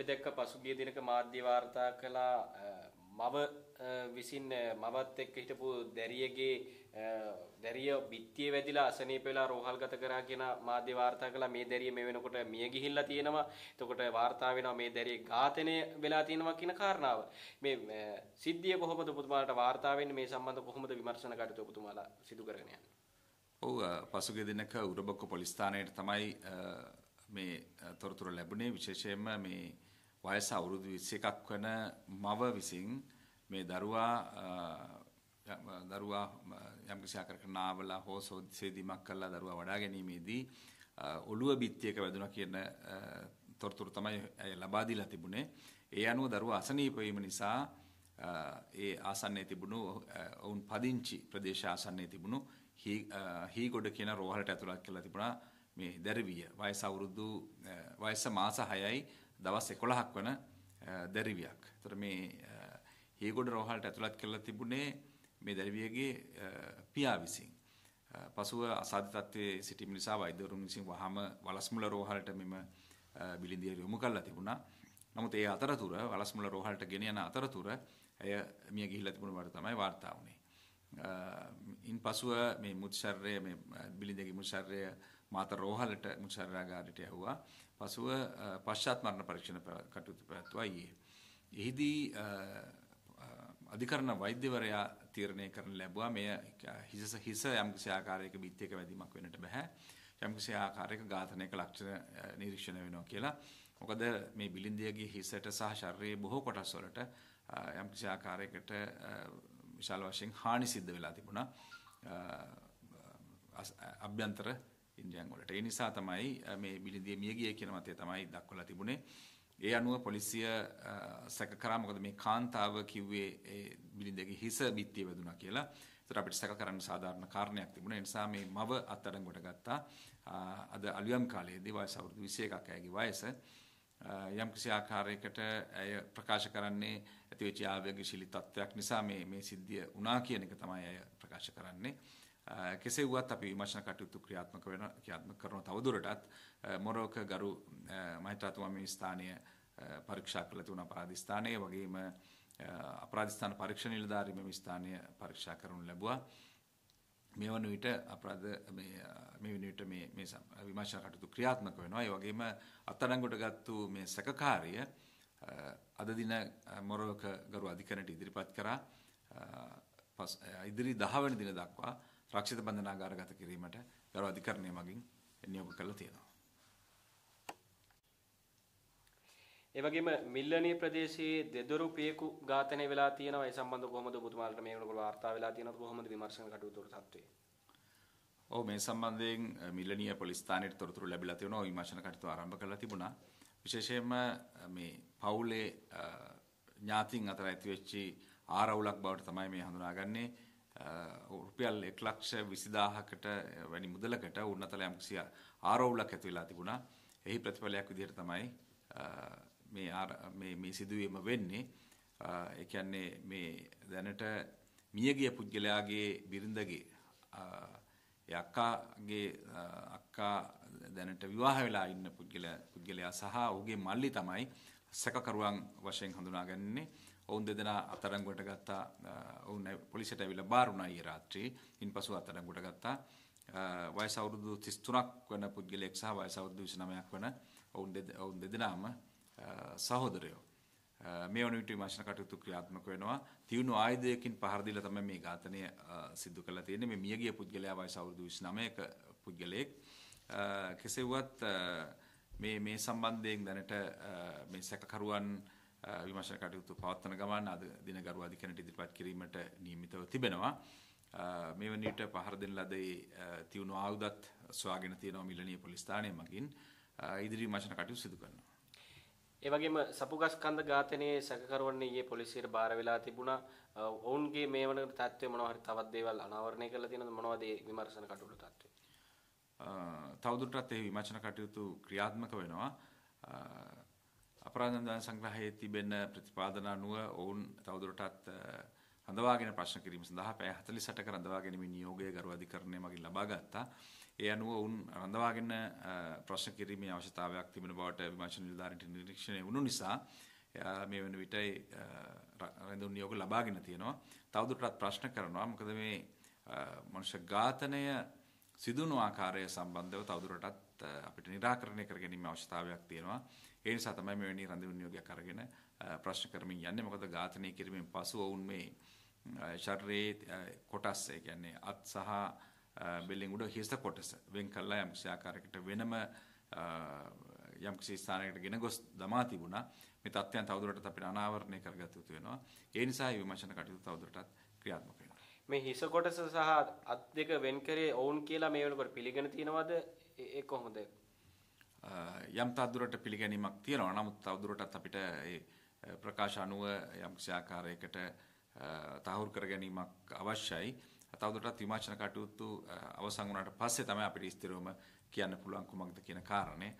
අපි දැක්ක පසුගිය දිනක මාධ්‍ය වාර්තා කළා මව විසින් මවත් එක්ක හිටපු දැරියගේ දැරිය බිත්තිය වැදිලා අසනීප වෙලා රෝහල්ගත කරා කියන මාධ්‍ය වාර්තා කළා මේ දැරිය මේ වෙනකොට මිය ගිහිල්ලා තියෙනවා. එතකොට වාර්තා වෙනවා මේ දැරිය ඝාතනය වෙලා තියෙනවා කියන කාරණාව. මේ සිද්ධිය කොහොමද ඔබතුමාලට වාර්තා වෙන්නේ මේ සම්බන්ධව කොහොමද විමර්ශන කටයුතු ඔබතුමාලා සිදු කරගෙන යන්නේ? ඔව් පසුගිය දිනක උරබක්ක පොලිස් ස්ථානයේ තමයි මේ තොරතුරු ලැබුණේ විශේෂයෙන්ම මේ වයස අවුරුදු 21ක් වන මව විසින් මේ දරුවා දරුවා යම්කිසි ආකාරයකට නාවලා හෝ සෝදීමක් කළා දරුවා වඩා ගැනීමේදී ඔළුව බිත්තියක වැදුණා කියන තොරතුරු තමයි ඇය ලබා දීලා තිබුණේ. ඒ අනුව දරුවා අසනීප වීම නිසා ඒ ආසන්නයේ තිබුණු ඔවුන් පදිංචි ප්‍රදේශ ආසන්නයේ තිබුණු හීගොඩ කියන රෝහලට ඇතුළත් කරලා තිබුණා මේ දැරවිය. වයස අවුරුදු වයස මාස 6යි දවස් 11ක් වන දැරිවියක්. ඒතර මේ හේගොඩ රෝහලට ඇතුළත් කරලා තිබුණේ මේ දැරිවියගේ පියා විසින්. පසුව අසාධ්‍ය තත්ත්වයේ සිටීම නිසා වෛද්‍යවරුන් විසින් වහාම වලස්මුල රෝහලට මෙම බිලිඳිය යොමු කළා තිබුණා. නමුත් ඒ අතරතුර වලස්මුල රෝහලට ගෙන යන අතරතුර ඇය මිය ගිහිල්ලා තිබුණ බව තමයි වාර්තා වුනේ. ඉන් පසුව මේ මුත්ශරීරය මේ බිලිඳියගේ මුත්ශරීරය මාත රෝහලට මුසාරාගාරයට යවුවා. පසුව පශ්චාත් මරණ පරීක්ෂණ කටයුතු පැවැත්වුවා ඊයේ. එහිදී අධිකරණ වෛද්‍යවරයා තීරණය කරන ලැබුවා මෙය හිස හිස යම්කිසි ආකාරයක බිත්තියක වැදීමක් වෙන්නට බෑ. යම්කිසි ආකාරයක ඝාතනයක ලක්ෂණ නිරීක්ෂණය වෙනවා කියලා. මොකද මේ බිලින්දියගේ හිසට සහ ශරීරයේ බොහෝ කොටස් වලට යම්කිසි ආකාරයකට විශාල වශයෙන් හානි සිද්ධ වෙලා තිබුණා. අභ්‍යන්තර ඉන්දියන් වලට. ඒ නිසා තමයි මේ බිලිඳිය මියගිය කියන මතය තමයි දක්වලා තිබුණේ. ඒ අනුව පොලිසිය සැක කරා මොකද මේ කාන්තාව කිව්වේ ඒ බිලිඳියගේ හිස බිත්තිය වැදුනා කියලා. ඒතර අපිට සැක කරන්න සාධාරණ කාරණයක් තිබුණා. ඒ නිසා මේ මව අත්අඩංගුවට ගත්තා. අද අලුයම් කාලයේදී වයස අවුරුදු 21ක් ඇයගේ වයස. යම් කිසි ආකාරයකට ඇය ප්‍රකාශ කරන්නේ ඇතිවෙච්ච ආවේගශීලී තත්ත්වයක් නිසා මේ මේ සිද්ධිය වුණා කියන එක තමයි ඇය ප්‍රකාශ කරන්නේ. කෙසේ වුවත් අපි විමර්ශන කටයුතු ක්‍රියාත්මක වෙන ක්‍රියාත්මක කරන තවදුරටත් මොරෝක ගරු මහිත්‍රාතුමා මේ ස්ථානීය පරීක්ෂා කළ තුන අපරාධස්ථානයේ වගේම අපරාධස්ථාන පරීක්ෂණ නිලධාරීන් මේ ස්ථානීය පරීක්ෂා කරනු ලැබුවා. මේ වන විට අපරාධ මේ මේ වන විට මේ මේ විමර්ශන කටයුතු ක්‍රියාත්මක වෙනවා. ඒ වගේම අත්අඩංගුවට ගත්තු මේ සැකකාරිය අද දින මොරෝක ගරු අධිකරණයට ඉදිරිපත් කරා ඉදිරි 10 වෙනි දින දක්වා රක්ෂිත බන්ධනාගාරගත කිරීමට ගරු අධිකරණය මගින් නියෝග කරලා තියෙනවා. ඒ වගේම මිල්ලනී ප්‍රදේශයේ දෙදොරු පියෙකු ඝාතනය වෙලා තියෙනවා. ඒ සම්බන්ධව කොහොමද ඔබතුමාලට මේ වෙනකොට වාර්තා වෙලා තියෙනවද? කොහොමද විමර්ශන කටයුතු වල තත්ත්වය? ඔව් මේ සම්බන්ධයෙන් මිල්ලනී පොලිස් ස්ථානයේ තොරතුරු ලැබිලා තියෙනවා. විමර්ශන කටයුතු ආරම්භ කරලා තිබුණා. විශේෂයෙන්ම මේ පවුලේ ඥාතින් අතර ඇතිවෙච්ච ආරවුලක් බවට තමයි මේ හඳුනාගන්නේ. රුපියල් එක් ලක්ෂ විසිදාහකට වැනි මුදලකට උන්නතල යම්කිසි ආරෝවුලක් ඇති වෙලා තිබුණා. එහි ප්‍රතිඵලයක් විදිහට තමයි මේ මේ මේ සිදුවීම වෙන්නේ. ඒ කියන්නේ මේ දැනට මියගිය පුද්ගලයාගේ බිරිඳගේ ඒ අක්කාගේ අක්කා දැනට විවාහ වෙලා ඉන්න පුද්ගලයා පුද්ගලයා සහ ඔහුගේ මල්ලි තමයි සැකකරුවන් වශයෙන් හඳුනාගන්නේ. ඔවුන් දෙදෙනා අත්අඩංගුවට ගත්තා ඔවුන් පොලිසියට ඇවිල්ලා බාර් වුණා ඊයේ රාත්‍රියේ. ඉන්පසු අත්අඩංගුවට ගත්තා. වයස අවුරුදු 33ක් වන පුද්ගලයෙක් සහ වයස අවුරුදු 29ක් වන ඔවුන් ඔවුන් දෙදෙනාම සහෝදරයෝ. මේ වන විට විමර්ශන කටයුතු ක්‍රියාත්මක වෙනවා. තියුණු ආයුධයකින් පහර දීලා තමයි මේ ඝාතනය සිදු කරලා තියෙන්නේ. මේ මියගිය පුද්ගලයා වයස අවුරුදු 29ක පුද්ගලයෙක්. කෙසේ වුවත් මේ මේ සම්බන්ධයෙන් දැනට මේ සැකකරුවන් විමර්ශන කටයුතු පවත්වන ගමන් අද දිනගරු අධිකරණයට ඉදිරිපත් කිරීමට නියමිතව තිබෙනවා. මේ වනවිට පහර දෙන ලද ඒ තියුණු ආයුධත් සොයාගෙන තියෙනවා මිලනීය පොලිස් ස්ථානය මගින් ඉදිරි විමර්ශන කටයුතු සිදු කරනවා. ඒ වගේම සපුගස්කන්ධ ඝාතනයේ සැකකරුවන් ඊයේ පොලිසියට බාර වෙලා තිබුණා. ඔවුන්ගේ මේ වන තත්ත්වය මොනවා හරි තවත් දේවල් අනාවරණය කරලා තියෙනවද මොනවද මේ විමර්ශන කටයුතු තත්ත්වය? තවදුරටත් ඒ විමර්ශන කටයුතු ක්‍රියාත්මක වෙනවා. අපරාධ සංග්‍රහයේ තිබෙන ප්‍රතිපාදන අනුව ඔවුන් තවදුරටත් හඳවාගෙන ප්‍රශ්න කිරීම සඳහා පැය 48කට රඳවා ගැනීම නියෝගය ගරු අධිකරණය මගින් ලබා ගත්තා. ඒ අනුව ඔවුන් රඳවාගෙන ප්‍රශ්න කිරීමේ අවශ්‍යතාවයක් තිබෙන බවට විමර්ශන නිලධාරීන්ට නිරීක්ෂණය වුණු නිසා මේ වෙන විට රැඳුම් නියෝග ලබාගෙන තියෙනවා. තවදුරටත් ප්‍රශ්න කරනවා. මොකද මේ මනුෂ්‍ය ඝාතනය සිදුණු ආකාරය සම්බන්ධව තවදුරටත් අපිට निराකරණය කර ගැනීම අවශ්‍යතාවයක් තියෙනවා. ඒ නිසා තමයි මෙවැනි රඳුන් නියෝගයක් අරගෙන ප්‍රශ්න කරමින් යන්නේ. මොකද ඝාතනය කිරීමෙන් පසු ඔවුන් මේ ශරීරයේ කොටස් ඒ කියන්නේ අත් සහ බෙල්ලෙන් උඩ හිස කොටස වෙන් කළා යම් ආකාරයකට වෙනම යම් කිසි ස්ථානයකට ගෙන ගොස් දමා තිබුණා. මේ තත්ත්වයන් තවදුරටත් අපිට අනාවරණය කරගත යුතු වෙනවා. ඒ නිසා විමර්ශන කටයුතු තවදුරටත් ක්‍රියාත්මක මේ හිස කොටස සහ අත් දෙක වෙන් කරේ ඔවුන් කියලා මේ වෙනකොට පිළිගෙන තියනවද ඒ කොහොමද යම් තද්දුරට පිළිගැනීමක් තියෙනවා නමුත් තවදුරටත් අපිට ඒ ප්‍රකාශ අනුව යම් ආකාරයකට තහවුරු කර ගැනීමක් අවශ්‍යයි තවදුරටත් විමර්ශන කටයුතු අවසන් වුණාට පස්සේ තමයි අපිට ස්ථිරවම කියන්න පුළුවන් කුමක්ද කියන කාරණය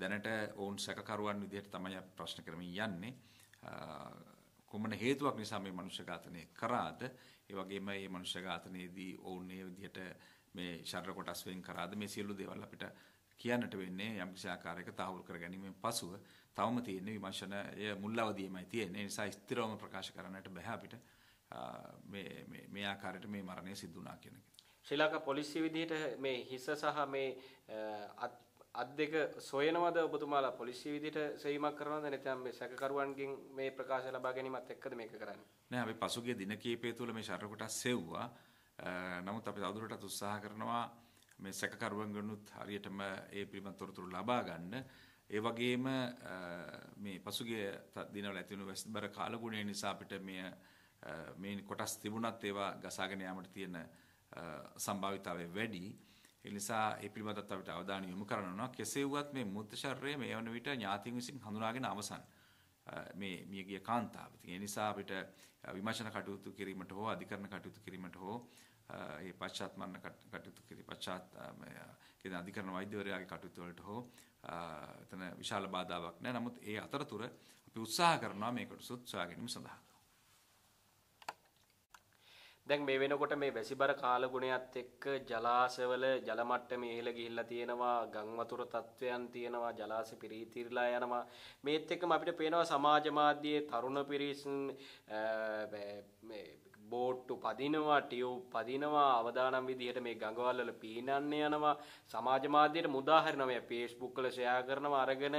දැනට ඔවුන් සැකකරුවන් විදිහට තමයි ප්‍රශ්න කරමින් යන්නේ කුමන හේතුවක් නිසා මේ මනුෂ්‍ය ඝාතනය කරාද ඒ වගේම මේ මනුෂ්‍ය ඝාතනයේදී ඔවුන් මේ විදිහට මේ ශරීර කොටස් වෙන් කරාද මේ සියලු දේවල් අපිට කියන්නට වෙන්නේ යම් කිසි ආකාරයක තහවුරු කර ගැනීමෙන් පසුව තවම තියෙන විමර්ශනය මුල් අවදියේමයි තියෙන්නේ නිසා ස්ථිරවම ප්‍රකාශ කරන්නට බෑ අපිට මේ මේ මේ ආකාරයට මේ මරණය සිද්ධ වුණා කියන එක. ශ්‍රී ලංකා පොලිසිය විදිහට මේ හිස සහ මේ අත් අත් දෙක සොයනවද ඔබතුමාලා පොලිසිය විදිහට සෙවීමක් කරනවද නැත්නම් මේ සැකකරුවන්ගෙන් මේ ප්‍රකාශය ලබා ගැනීමත් එක්කද මේක කරන්නේ නෑ අපි පසුගිය දින කිහිපය තුළ මේ ශරීර කොටස් සෙව්වා නමුත් අපි තවදුරටත් උත්සාහ කරනවා මේ සැකකරුවන්ගෙනුත් හරියටම ඒ පිළිබඳ තොරතුරු ලබා ගන්න ඒ වගේම මේ පසුගිය දිනවල ඇති වුණු වැස්බර කාලගුණය නිසා අපිට මේ මේ කොටස් තිබුණත් ඒවා ගසාගෙන යාමට තියෙන සම්භාවිතාවය වැඩි ඒ නිසා ඒ පිළිබඳවත් අපිට අවධානය යොමු කරන්න ඕනවා. කෙසේ වුවත් මේ මූර්ත ශරීරය මේ වන විට ඥාතින් විසින් හඳුනාගෙන අවසන් මේ මියගිය කාන්තාව. ඉතින් ඒ නිසා අපිට විමර්ශන කටයුතු කිරීමට හෝ අධිකරණ කටයුතු කිරීමට හෝ ඒ පශ්චාත් මරණ කටයුතු කිරී පශ්චාත් කියන අධිකරණ වෛද්‍යවරයාගේ කටයුතු වලට හෝ එතන විශාල බාධාවක් නැහැ. නමුත් ඒ අතරතුර අපි උත්සාහ කරනවා මේකට සුත් සොයාගැනීම සඳහා. දැන් මේ වෙනකොට මේ වැසිබර කාලගුණයත් එක්ක ජලාශවල ජල මට්ටම ඉහළ ගිහිල්ලා තියෙනවා ගම් වතුර තත්වයන් තියෙනවා ජලාශ පිරීතිරලා යනවා මේත් එක්කම අපිට පේනවා සමාජ මාධ්‍යයේ තරුණ පිරිස් මේ බෝට්ටු පදිනවා ටියුබ් පදිනවා අවදානම් විදිහට මේ ගඟවල් වල පීනන්න යනවා සමාජ මාධ්‍යයට මුදා හරිනවා මේ Facebook වල ෂෙයා කරනවා අරගෙන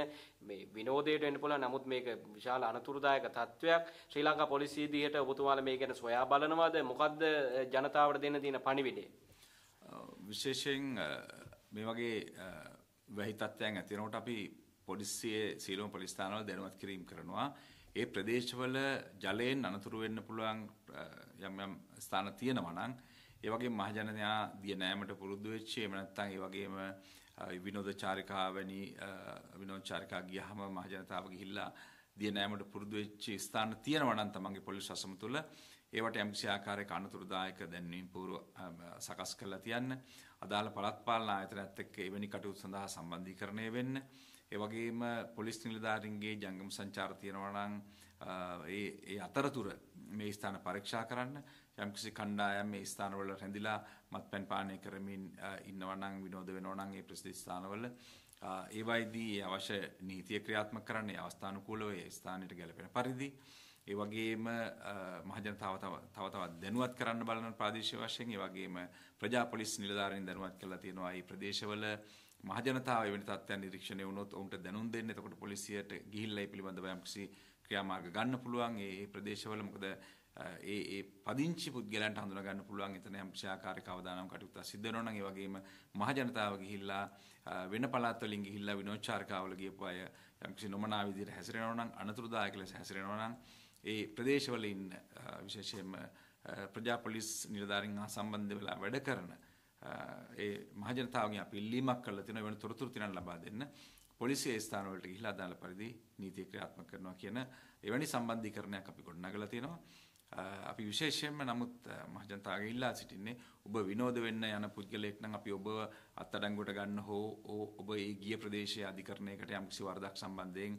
මේ විනෝදයට වෙන්න පුළුවන් නමුත් මේක විශාල අනතුරුදායක තත්වයක් ශ්‍රී ලංකා පොලිසිය දිහට ඔබතුමාලා මේ ගැන සොයා බලනවාද මොකද්ද ජනතාවට දෙන්න තියෙන පණිවිඩය විශේෂයෙන් මේ වගේ වැහි තත්ත්වයන් ඇති වෙනකොට අපි පොලිසියේ සීලම පොලිස් ස්ථානවල දැනුවත් කිරීම කරනවා ඒ ප්‍රදේශවල ජලයෙන් අනතුරු වෙන්න පුළුවන් යම් යම් ස්ථාන තියෙනවා නම් ඒ වගේම මහජනයා දිය නෑමට පුරුදු වෙච්ච එහෙම නැත්නම් ඒ වගේම විනෝද චාරිකා වැනි විනෝද චාරිකා ගියහම මහජනතාව ගිහිල්ලා දිය නෑමට පුරුදු වෙච්ච ස්ථාන තියෙනවා නම් තමන්ගේ පොලිස් රසම තුල ඒවට යම්කිසි ආකාරයක අනතුරුදායක දැන්වීම් පූර්ව සකස් කරලා තියන්න අදාළ පළාත් පාලන ආයතනත් එක්ක එවැනි කටයුතු සඳහා සම්බන්ධීකරණය වෙන්න ඒ වගේම පොලිස් නිලධාරීන්ගේ ජංගම සංචාර තියෙනවා නම් ඒ ඒ අතරතුර මේ ස්ථාන පරීක්ෂා කරන්න යම්කිසි කණ්ඩායම් මේ ස්ථානවල රැඳිලා මත්පැන් පානය කරමින් ඉන්නවා නම් විනෝද වෙනවා නම් ඒ ප්‍රසිද්ධ ස්ථානවල ඒවයිදී අවශ්‍ය නීතිය ක්‍රියාත්මක කරන්නේ අවස්ථානුකූලව ඒ ස්ථානයට ගැලපෙන පරිදි ඒ වගේම මහජනතාව තව තවත් දැනුවත් කරන්න බලන ප්‍රාදේශීය වශයෙන් ඒ වගේම ප්‍රජා පොලිස් නිලධාරීන් දැනුවත් කරලා තියෙනවා මේ ප්‍රදේශවල මහජනතාව වෙන තත්ත්වයන් නිරීක්ෂණය වුණොත් ඔවුන්ට දැනුම් දෙන්න. එතකොට පොලිසියට ගිහිල්ලා ඒ පිළිබඳව යම්කිසි ක්‍රියාමාර්ග ගන්න පුළුවන්. ඒ ප්‍රදේශවල මොකද ඒ ඒ පදිංචි පුද්ගලයන්ට හඳුනා ගන්න පුළුවන් එතන යම්කිසි ආකාරයක අවදානම් කටයුතු සිද්ධ වෙනවා නම් ඒ වගේම මහජනතාව ගිහිල්ලා වෙන පළාත් වලින් ගිහිල්ලා විනෝචාරකාවල ගියපු අය යම්කිසි නොමනා විදිහට හැසිරෙනවා නම් අනතුරුදායක ලෙස හැසිරෙනවා නම් ඒ ප්‍රදේශවල ඉන්න විශේෂයෙන්ම ප්‍රජාපොලිස් නිලධාරීන් හා සම්බන්ධ වෙලා වැඩ කරන ඒ මහජනතාවගේ පිල්ලීමක් කරලා තියෙනවා වෙන තොරතුරු තිනන් ලබා දෙන්න. පොලිසිය ස්ථානවලට ගිහිලා අදාළ පරිදි නීතිය ක්‍රියාත්මක කරනවා කියන එවැනි සම්බන්ධීකරණයක් අපි ගොඩනගලා තියෙනවා. අපි විශේෂයෙන්ම නමුත් මහජනතාවගේ ඉල්ලා සිටින්නේ ඔබ විනෝද වෙන්න යන පුද්ගලයෙක් නම් අපි ඔබව අත්අඩංගුවට ගන්න හෝ ඔබ ඒ ගිය ප්‍රදේශයේ අධිකරණයකට යම්කිසි වරදක් සම්බන්ධයෙන්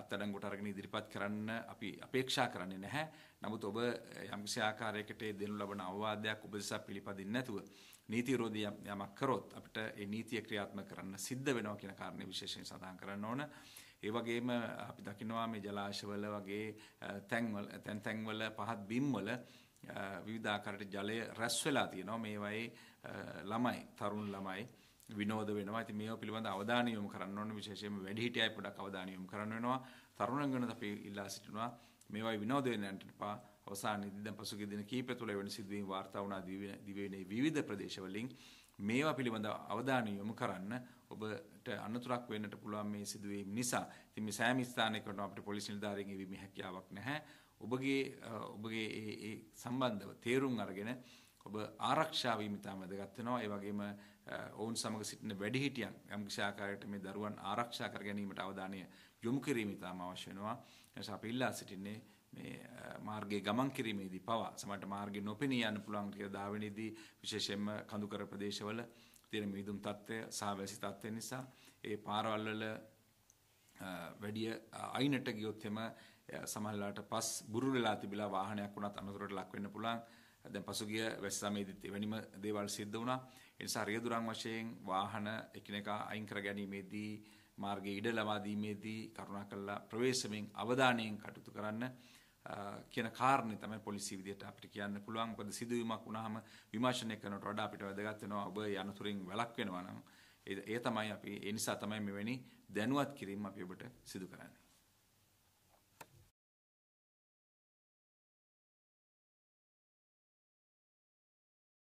අත්අඩංගුවට අරගෙන ඉදිරිපත් කරන්න අපි අපේක්ෂා කරන්නේ නැහැ. නමුත් ඔබ යම්කිසි ආකාරයකට දෙනු ලබන අවවාදයක් උපදෙසක් පිළිපදින්නේ නැතුව නීති විරෝධී යමක් කරොත් අපිට ඒ නීතිය ක්‍රියාත්මක කරන්න සිද්ධ වෙනවා කියන කාරණේ විශේෂයෙන් සඳහන් කරන්න ඕන. ඒ වගේම අපි දකිනවා මේ ජලාශවල වගේ තැන්වල තැන් තැන්වල පහත් බිම්වල විවිධාකාරයට ජලය රැස් වෙලා තියෙනවා. මේවයේ ළමයි, තරුණ ළමයි විනෝද වෙනවා. ඉතින් මේව පිළිබඳ අවධානය යොමු කරන්න ඕනේ විශේෂයෙන්ම වැඩිහිටියයි පොඩක් අවධානය යොමු කරන්න වෙනවා. තරුණංගනත් අපි ඉල්ලා සිටිනවා. මේවයි විනෝද වෙන්න යන්න එපා. අවසානයේදී දැන් පසුගිය දින කිහිපය තුළ වෙන සිදුවීම් වාර්තා වුණා දිවයිනේ විවිධ ප්‍රදේශවලින් මේවා පිළිබඳ අවධානය යොමු කරන්න ඔබට අනතුරක් වෙන්නට පුළුවන් මේ සිදුවීම් නිසා. ඉතින් මේ සෑම ස්ථානයකටම අපිට පොලිස් නිලධාරීන්ගේ විමහකියාවක් නැහැ. ඔබගේ ඔබගේ ඒ සම්බන්ධව තේරුම් අරගෙන ඔබ ආරක්ෂා වීම ඉතාම වැදගත් වෙනවා. ඒ වගේම ඔවුන් සමග සිටින වැඩිහිටියන් යම්කිසි ආකාරයකට මේ දරුවන් ආරක්ෂා කර ගැනීමට අවධානය යොමු කිරීම ඉතාම අවශ්‍ය වෙනවා. එනිසා අපි ඉල්ලා සිටින්නේ මේ මාර්ගයේ ගමන් කිරීමේදී පවා සමහරට මාර්ගේ නොපෙනී යන්න පුළුවන් කියලා දාවෙනේදී විශේෂයෙන්ම කඳුකර ප්‍රදේශවල තියෙන මීදුම් තත්ත්වය සාවැසි තත්ත්වය නිසා ඒ පාරවල් වල වැඩිය අයිනට ගියොත් එම සමහරලාට පස් බුරුල් වෙලා තිබිලා වාහනයක් වුණත් අනතුරට ලක් වෙන්න පුළුවන්. දැන් පසුගිය වැසි සමයේදීත් එවැනිම දේවල් සිද්ධ වුණා. ඒ නිසා රියදුරන් වශයෙන් වාහන එකිනෙකා අයින් කර ගැනීමේදී මාර්ගයේ ඉඩ ලබා දීමේදී කරුණාකරලා ප්‍රවේශමෙන් අවධානයෙන් කටයුතු කරන්න කියන කාරණේ තමයි පොලිසිය විදියට අපිට කියන්න පුළුවන්. මොකද සිදුවීමක් වුණාම විමර්ශනය කරනට වඩා අපිට වැදගත් වෙනවා ඔබ යනතුරින් වැළක් වෙනවා නම් ඒ තමයි අපි ඒ නිසා තමයි මෙවැනි දැනුවත් කිරීම අපි ඔබට සිදු කරන්නේ.